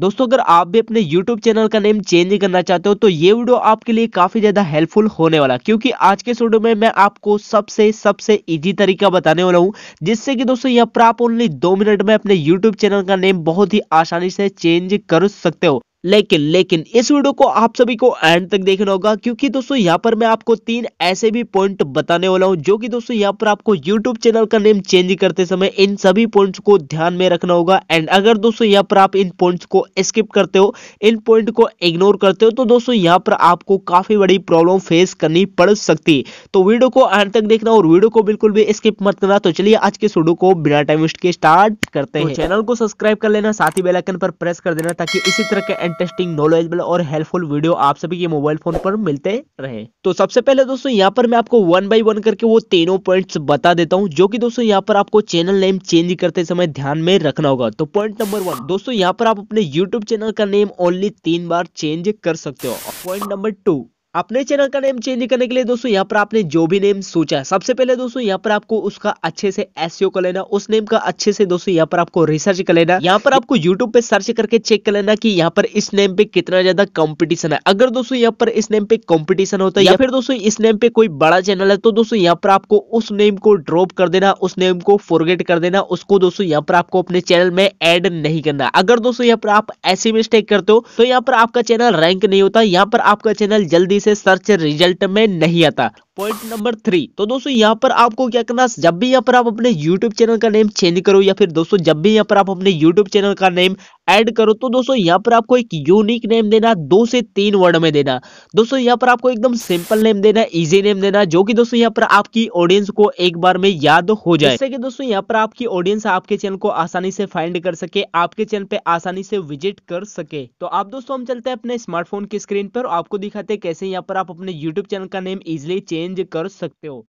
दोस्तों अगर आप भी अपने YouTube चैनल का नेम चेंज करना चाहते हो तो ये वीडियो आपके लिए काफी ज्यादा हेल्पफुल होने वाला क्योंकि आज के इस वीडियो में मैं आपको सबसे सबसे इजी तरीका बताने वाला हूँ जिससे कि दोस्तों यहाँ पर आप ओनली दो मिनट में अपने YouTube चैनल का नेम बहुत ही आसानी से चेंज कर सकते हो लेकिन लेकिन इस वीडियो को आप सभी को एंड तक देखना होगा क्योंकि दोस्तों यहाँ पर मैं आपको तीन ऐसे भी पॉइंट बताने वाला हूँ जो कि दोस्तों यहाँ पर आपको यूट्यूब चैनल का नेम चेंज करते समय इन सभी पॉइंट्स को ध्यान में रखना होगा एंड अगर दोस्तों यहाँ पर आप इन पॉइंट्स को स्किप करते हो इन पॉइंट को इग्नोर करते हो तो दोस्तों यहाँ पर आपको काफी बड़ी प्रॉब्लम फेस करनी पड़ सकती तो वीडियो को एंड तक देखना और वीडियो को बिल्कुल भी स्किप मत करना तो चलिए आज के वीडियो को बिना टाइम वेस्ट के स्टार्ट करते तो हैं चैनल को सब्सक्राइब कर लेना साथ ही बेलाइकन पर प्रेस कर देना ताकि इसी तरह के इंटरेस्टिंग नॉलेजेबल और हेल्पफुल वीडियो आप सभी के मोबाइल फोन पर मिलते रहे तो सबसे पहले दोस्तों यहाँ पर मैं आपको वन बाई वन करके वो तीनों पॉइंट बता देता हूँ जो की दोस्तों यहाँ पर आपको चैनल नेम चेंज करते समय ध्यान में रखना होगा तो पॉइंट नंबर वन दोस्तों यहाँ पर आप अपने यूट्यूब चैनल का नेम ओनली तीन बार चेंज कर सकते हो पॉइंट नंबर टू अपने चैनल का नेम चेंज करने के लिए दोस्तों यहाँ पर आपने जो भी नेम सोचा है सबसे पहले दोस्तों यहाँ पर आपको उसका अच्छे से एस कर लेना उस नेम का अच्छे से दोस्तों यहाँ पर आपको रिसर्च कर लेना यहाँ पर आपको यूट्यूब पे सर्च करके चेक कर लेना की यहाँ पर इस नेम पे कितना ज्यादा कॉम्पिटिशन है अगर दोस्तों यहाँ पर इस नेम पे कॉम्पिटिशन होता है या फिर दोस्तों इस नेम पे कोई बड़ा चैनल है तो दोस्तों यहाँ पर आपको उस नेम को ड्रॉप कर देना उस नेम को फॉरगेट कर देना उसको दोस्तों यहाँ पर आपको अपने चैनल में एड नहीं करना अगर दोस्तों यहाँ पर आप ऐसी मिस्टेक करते हो तो यहाँ पर आपका चैनल रैंक नहीं होता यहाँ पर आपका चैनल जल्दी से सर्च रिजल्ट में नहीं आता पॉइंट नंबर थ्री तो दोस्तों यहाँ पर आपको क्या करना जब भी यहाँ पर आप अपने यूट्यूब चैनल का नेम चेंज करो या फिर दोस्तों जब भी यहाँ पर आप अपने यूट्यूब चैनल का नेम ऐड करो तो दोस्तों यहाँ पर आपको एक यूनिक नेम देना दो से तीन वर्ड में देना दोस्तों यहाँ पर आपको एकदम सिंपल नेम देना इजी नेम देना जो कि दोस्तों यहाँ पर आपकी ऑडियंस को एक बार में याद हो जाए जैसे कि दोस्तों यहाँ पर आपकी ऑडियंस आपके चैनल को आसानी से फाइंड कर सके आपके चैनल पे आसानी से विजिट कर सके तो आप दोस्तों हम चलते हैं अपने स्मार्टफोन की स्क्रीन पर आपको दिखाते कैसे यहाँ पर आप अपने यूट्यूब चैनल का नेम इजिली चेंज चेंज कर सकते हो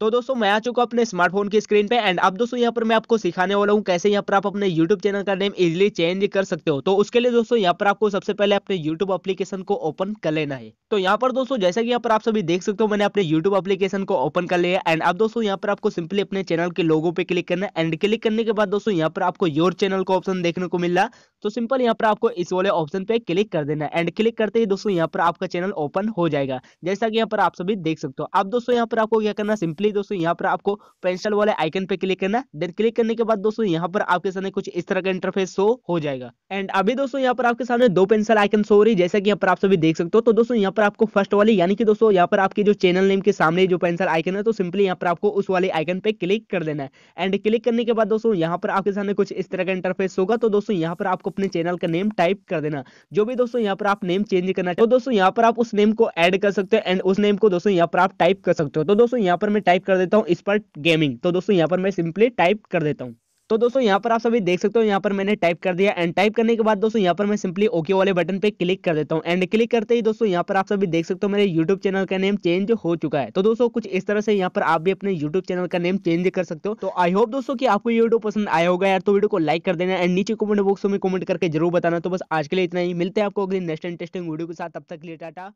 तो दोस्तों मैं आ चुका अपने स्मार्टफोन की स्क्रीन पे एंड अब दोस्तों यहाँ पर मैं आपको सिखाने वाला हूँ कैसे यहाँ पर आप अपने YouTube चैनल का नेम इजिली चेंज कर सकते हो तो उसके लिए दोस्तों यहाँ पर आपको सबसे पहले अपने YouTube एप्लीकेशन को ओपन कर लेना है तो यहाँ पर दोस्तों जैसा कि यहाँ पर आप सभी देख सकते हो मैंने अपने यूट्यूब अपलीकेशन को ओपन कर लिया एंड अब दोस्तों यहाँ पर आपको सिंपली अपने चैनल के लोगों पे क्लिक करना एंड क्लिक करने के बाद दोस्तों यहाँ पर आपको योर चैनल का ऑप्शन देखने को मिला तो सिंपल यहाँ पर आपको इस वाले ऑप्शन पे क्लिक कर देना एंड क्लिक करते ही दोस्तों यहाँ पर आपका चैनल ओपन हो जाएगा जैसा कि यहाँ पर आप सभी देख सकते हो अब दोस्तों यहाँ पर आपको क्या करना सिंपली दोस्तों यहाँ पर आपको पेंसिल वाले आइकन पे क्लिक करना देन क्लिक करने के बाद दोस्तों यहाँ पर आपके सामने कुछ इस तरह का इंटरफेस शो हो जाएगा एंड अभी दोस्तों यहाँ पर आपके सामने दो पेंसिल आइकन शो हो रही जैसा कि यहाँ पर आप सभी देख सकते हो तो दोस्तों यहाँ पर आपको फर्स्ट वाली यानी कि दोस्तों यहाँ पर आपके जो चैनल नेम के सामने जो पेंसिल आइकन है तो सिंपली यहाँ पर आपको उस वाले आइकन पे क्लिक कर देना है एंड क्लिक करने के बाद दोस्तों यहाँ पर आपके सामने कुछ इस तरह का इंटरफेस होगा तो दोस्तों यहाँ पर आपको आपको अपने चैनल का नेम टाइप कर देना जो भी दोस्तों यहाँ पर आप नेम चेंज करना चाहते हो तो दोस्तों यहाँ पर आप उस नेम को एड कर सकते हो एंड उस नेम को दोस्तों यहाँ पर आप टाइप कर सकते हो तो दोस्तों यहाँ पर मैं टाइप कर देता हूँ स्पर्ट गेमिंग तो दोस्तों यहाँ पर मैं सिंपली टाइप कर देता हूँ तो दोस्तों यहाँ पर आप सभी देख सकते हो यहाँ पर मैंने टाइप कर दिया एंड टाइप करने के बाद दोस्तों यहाँ पर मैं सिंपली ओके वाले बटन पे क्लिक कर देता हूँ एंड क्लिक करते ही दोस्तों यहाँ पर आप सभी देख सकते हो मेरे यूट्यूब चैनल का नेम चेंज हो चुका है तो दोस्तों कुछ इस तरह से यहाँ पर आप भी अपने यूट्यूब चैनल का नेम चेंज कर सकते हो तो आई होप दोस्तों की आपको यूट्यूब वीडियो पसंद आया होगा यार तो वीडियो को लाइक कर देना एंड नीचे कमेंट बॉक्स में कमेंट करके जरूर बताना तो बस आज के लिए इतना ही मिलते हैं आपको अगले नेक्स्ट इंटरेस्टिंग वीडियो के साथ तब तक लिए टाटा